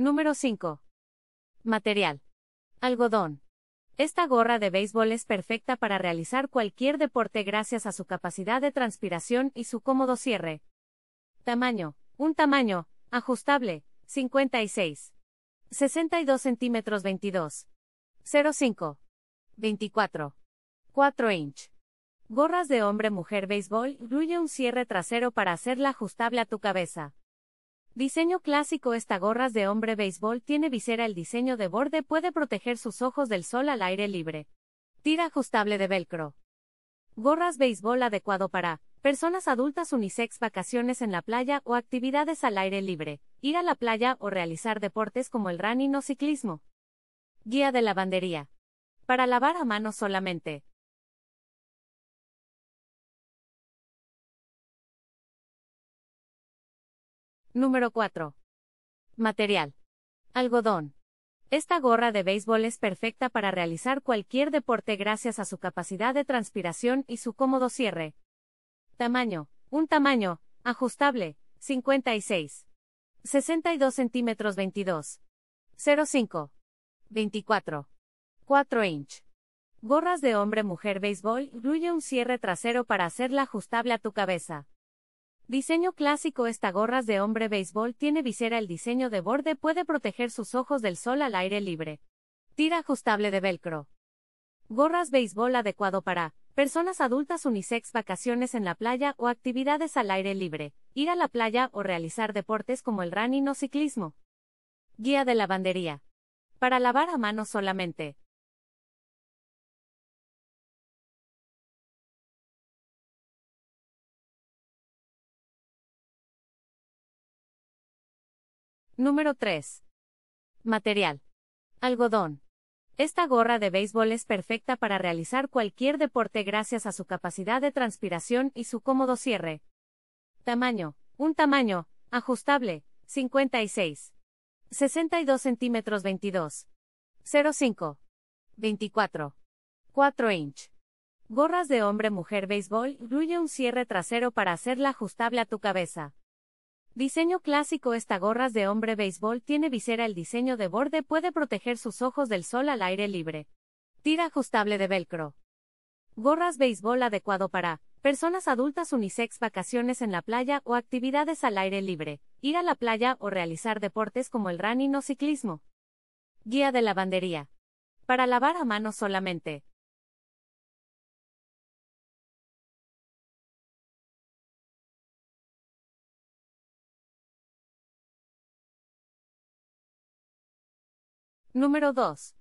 Número 5. Material. Algodón. Esta gorra de béisbol es perfecta para realizar cualquier deporte gracias a su capacidad de transpiración y su cómodo cierre. Tamaño. Un tamaño, ajustable, 56. 62 centímetros 22. 05. 24. 4 inch. Gorras de hombre-mujer béisbol incluye un cierre trasero para hacerla ajustable a tu cabeza. Diseño clásico Esta gorras de hombre béisbol tiene visera El diseño de borde puede proteger sus ojos del sol al aire libre. Tira ajustable de velcro. Gorras béisbol adecuado para personas adultas unisex vacaciones en la playa o actividades al aire libre, ir a la playa o realizar deportes como el running o ciclismo. Guía de lavandería. Para lavar a mano solamente. Número 4. Material. Algodón. Esta gorra de béisbol es perfecta para realizar cualquier deporte gracias a su capacidad de transpiración y su cómodo cierre. Tamaño. Un tamaño, ajustable, 56. 62 centímetros 22. 05. 24. 4 inch. Gorras de hombre-mujer béisbol incluye un cierre trasero para hacerla ajustable a tu cabeza. Diseño clásico Esta gorras de hombre béisbol tiene visera El diseño de borde puede proteger sus ojos del sol al aire libre. Tira ajustable de velcro. Gorras béisbol adecuado para personas adultas unisex vacaciones en la playa o actividades al aire libre, ir a la playa o realizar deportes como el running o ciclismo. Guía de lavandería. Para lavar a mano solamente. Número 3. Material. Algodón. Esta gorra de béisbol es perfecta para realizar cualquier deporte gracias a su capacidad de transpiración y su cómodo cierre. Tamaño. Un tamaño, ajustable, 56. 62 centímetros 22. 05. 24. 4 inch. Gorras de hombre-mujer béisbol incluye un cierre trasero para hacerla ajustable a tu cabeza. Diseño clásico Esta gorras de hombre béisbol tiene visera El diseño de borde puede proteger sus ojos del sol al aire libre. Tira ajustable de velcro. Gorras béisbol adecuado para personas adultas unisex vacaciones en la playa o actividades al aire libre, ir a la playa o realizar deportes como el running o ciclismo. Guía de lavandería. Para lavar a mano solamente. Número 2.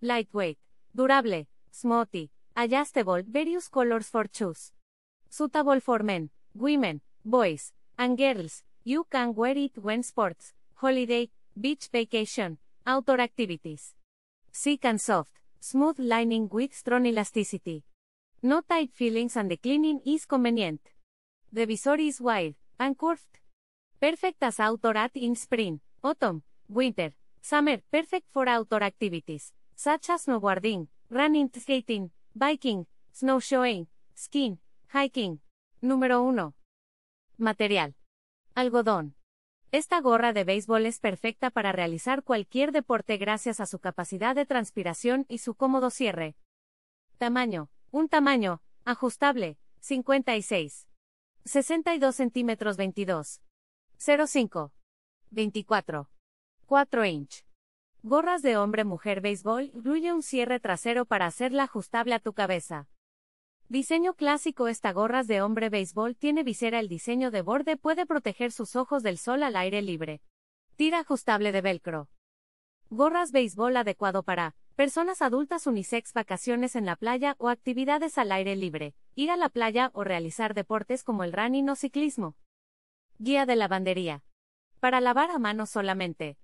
Lightweight, durable, smoothie, adjustable, various colors for choose. Suitable for men, women, boys, and girls. You can wear it when sports, holiday, beach vacation, outdoor activities. Thick and soft, smooth lining with strong elasticity. No tight feelings and the cleaning is convenient. The visor is wide and curved. Perfect as outdoor at in spring, autumn, winter, Summer, perfect for outdoor activities, such as snowboarding, running, skating, biking, snowshoeing, skiing, hiking. Número 1. Material. Algodón. Esta gorra de béisbol es perfecta para realizar cualquier deporte gracias a su capacidad de transpiración y su cómodo cierre. Tamaño. Un tamaño, ajustable, 56. 62 centímetros 22. 05. 24. 4 inch. Gorras de hombre-mujer béisbol incluye un cierre trasero para hacerla ajustable a tu cabeza. Diseño clásico Esta gorras de hombre béisbol tiene visera El diseño de borde puede proteger sus ojos del sol al aire libre. Tira ajustable de velcro. Gorras béisbol adecuado para personas adultas unisex vacaciones en la playa o actividades al aire libre, ir a la playa o realizar deportes como el running o ciclismo. Guía de lavandería. Para lavar a mano solamente.